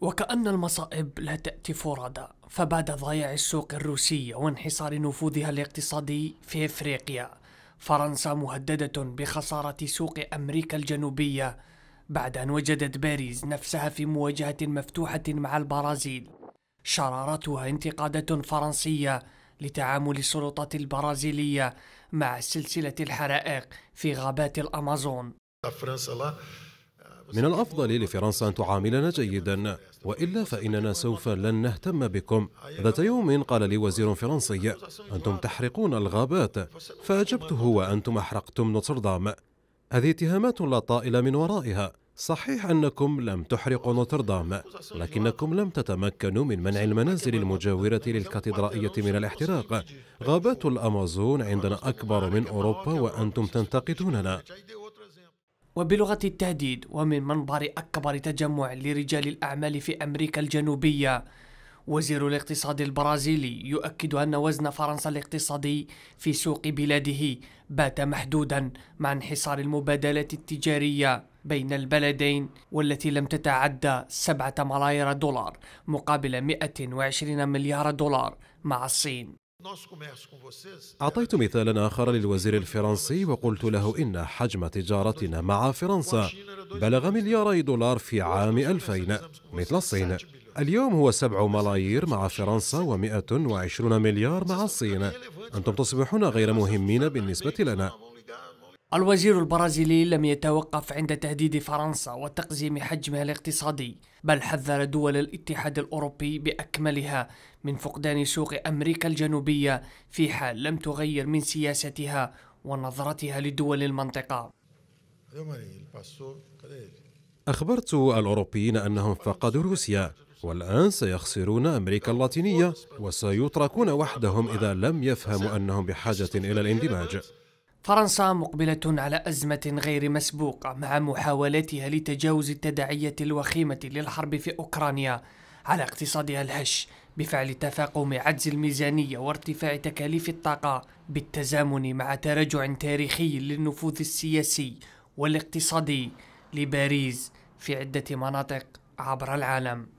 وكأن المصائب لا تأتي فرادى فبعد ضياع السوق الروسية وانحصار نفوذها الاقتصادي في افريقيا فرنسا مهددة بخسارة سوق امريكا الجنوبية بعد ان وجدت باريس نفسها في مواجهة مفتوحة مع البرازيل شرارتها انتقادات فرنسية لتعامل السلطات البرازيلية مع سلسلة الحرائق في غابات الامازون فرنسا من الأفضل لفرنسا أن تعاملنا جيدا وإلا فإننا سوف لن نهتم بكم ذات يوم قال لي وزير فرنسي أنتم تحرقون الغابات فأجبته وأنتم أحرقتم نوتردام هذه اتهامات لا طائل من ورائها صحيح أنكم لم تحرقوا نوتردام لكنكم لم تتمكنوا من منع المنازل المجاورة للكاتدرائية من الاحتراق غابات الأمازون عندنا أكبر من أوروبا وأنتم تنتقدوننا وبلغة التهديد ومن منبر أكبر تجمع لرجال الأعمال في أمريكا الجنوبية وزير الاقتصاد البرازيلي يؤكد أن وزن فرنسا الاقتصادي في سوق بلاده بات محدودا مع انحصار المبادلات التجارية بين البلدين والتي لم تتعدى سبعة ملايير دولار مقابل 120 مليار دولار مع الصين أعطيت مثالا آخر للوزير الفرنسي وقلت له إن حجم تجارتنا مع فرنسا بلغ ملياري دولار في عام 2000 مثل الصين اليوم هو سبع ملايير مع فرنسا ومئة وعشرون مليار مع الصين أنتم تصبحون غير مهمين بالنسبة لنا الوزير البرازيلي لم يتوقف عند تهديد فرنسا وتقزيم حجمها الاقتصادي بل حذر دول الاتحاد الأوروبي بأكملها من فقدان سوق أمريكا الجنوبية في حال لم تغير من سياستها ونظرتها لدول المنطقة أخبرت الأوروبيين أنهم فقدوا روسيا والآن سيخسرون أمريكا اللاتينية وسيتركون وحدهم إذا لم يفهموا أنهم بحاجة إلى الاندماج فرنسا مقبلة على أزمة غير مسبوقة مع محاولاتها لتجاوز التداعيات الوخيمة للحرب في أوكرانيا على اقتصادها الهش بفعل تفاقم عجز الميزانية وارتفاع تكاليف الطاقة بالتزامن مع تراجع تاريخي للنفوذ السياسي والاقتصادي لباريس في عدة مناطق عبر العالم